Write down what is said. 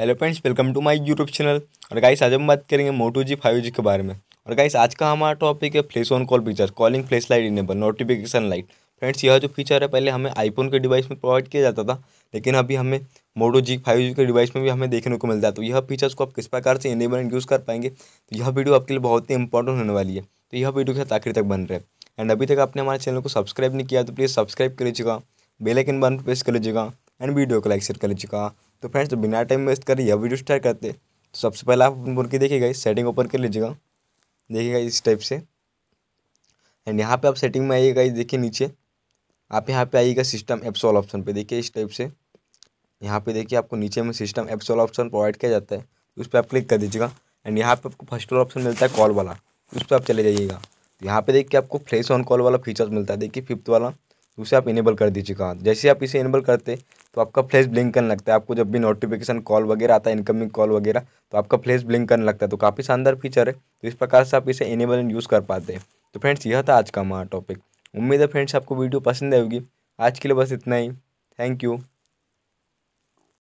hello friends welcome to my YouTube channel और guys आज हम बात करेंगे मोटो जी फाइव जी के बारे में और गाइस आज का हमारा टॉपिक है flash on call feature calling flash light enable notification light friends यह जो फीचर है पहले हमें आईफोन के डिवाइस में प्रोवाइड किया जाता था लेकिन अभी हमें मोटो जी फाइव जी के डिवाइस में भी हमें देखने को मिलता है तो यह फीचर्स को आप किस प्रकार से इनेबल एंड यूज़ कर पाएंगे तो यह वीडियो आपके लिए बहुत ही इंपॉर्टेंट होने वाली है तो यह वीडियो के साथ आखिर तक बन रहे एंड अभी तक आपने हमारे चैनल को सब्सक्राइब नहीं किया तो प्लीज़ सब्सक्राइब कर लीजिएगा बेलाइकन बन प्रेस कर लीजिएगा एंड वीडियो को लाइक शेयर कर लीजिएगा तो फ्रेंड्स तो बिना टाइम वेस्ट करें यह वीडियो स्टार्ट करते तो सबसे पहले आप बोल के देखिएगा इस सेटिंग ओपन कर लीजिएगा देखिएगा इस टाइप से एंड यहाँ पे आप सेटिंग में आइएगा इस देखिए नीचे आप यहाँ पे आइएगा सिस्टम एप्सॉल ऑप्शन पे देखिए इस टाइप से यहाँ पे देखिए आपको नीचे में सिस्टम एप्सॉल ऑप्शन प्रोवाइड किया जाता है उस पर आप क्लिक कर दीजिएगा एंड यहाँ पे आपको फर्स्ट ऑप्शन मिलता है कॉल वाला उस पर आप चले जाइएगा तो यहाँ पे देखिए आपको फ्रेश ऑन कॉल वाला फीचर्स मिलता है देखिए फिफ्थ वाला उसे आप इनेबल कर दीजिए कहाँ जैसे आप इसे इनेबल करते तो आपका फ्लैश ब्लिंक करने लगता है आपको जब भी नोटिफिकेशन कॉल वगैरह आता है इनकमिंग कॉल वगैरह तो आपका फ्लैश ब्लिंक करने लगता है तो काफ़ी शानदार फीचर है तो इस प्रकार से आप इसे इनेबल एंड यूज़ कर पाते हैं तो फ्रेंड्स यह था आज का हमारा टॉपिक उम्मीद है फ्रेंड्स आपको वीडियो पसंद आएगी आज के लिए बस इतना ही थैंक यू